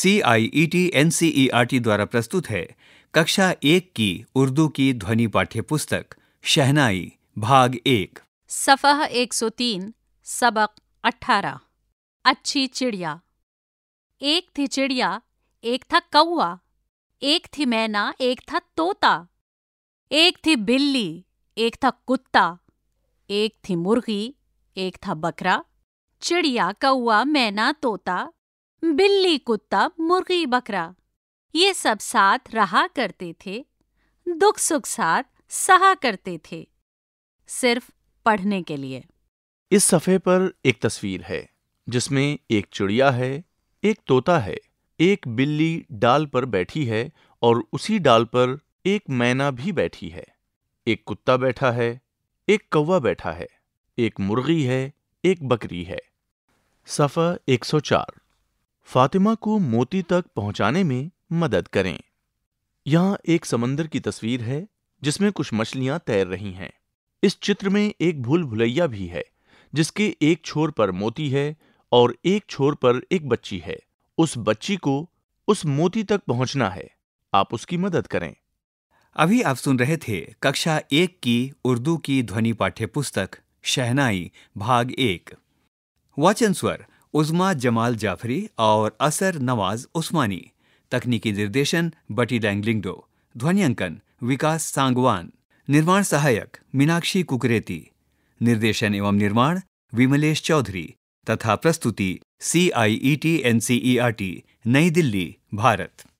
C I E T N C E R T द्वारा प्रस्तुत है कक्षा एक की उर्दू की ध्वनि पाठ्य पुस्तक शहनाई भाग एक सफ़ह 103 सबक 18 अच्छी चिड़िया एक थी चिड़िया एक था कौआ एक थी मैना एक था तोता एक थी बिल्ली एक था कुत्ता एक थी मुर्गी एक था बकरा चिड़िया कौआ मैना तोता बिल्ली कुत्ता मुर्गी बकरा ये सब साथ रहा करते थे दुख सुख साथ सहा करते थे सिर्फ पढ़ने के लिए इस सफ़े पर एक तस्वीर है जिसमें एक चिड़िया है एक तोता है एक बिल्ली डाल पर बैठी है और उसी डाल पर एक मैना भी बैठी है एक कुत्ता बैठा है एक कौवा बैठा है एक मुर्गी है एक बकरी है सफ़ा 104 फातिमा को मोती तक पहुंचाने में मदद करें यहां एक समंदर की तस्वीर है जिसमें कुछ मछलियां तैर रही हैं इस चित्र में एक भूल भुलैया भी है जिसके एक छोर पर मोती है और एक छोर पर एक बच्ची है उस बच्ची को उस मोती तक पहुंचना है आप उसकी मदद करें अभी आप सुन रहे थे कक्षा एक की उर्दू की ध्वनि पाठ्य पुस्तक शहनाई भाग एक वाचन स्वर उज़मा जमाल जाफरी और असर नवाज उस्मानी तकनीकी निर्देशन बटी डैंगलिंगडो ध्वनियांकन विकास सांगवान निर्माण सहायक मीनाक्षी कुकरेती निर्देशन एवं निर्माण विमलेश चौधरी तथा प्रस्तुति C I E T N C E R T Nai Delhi Bharat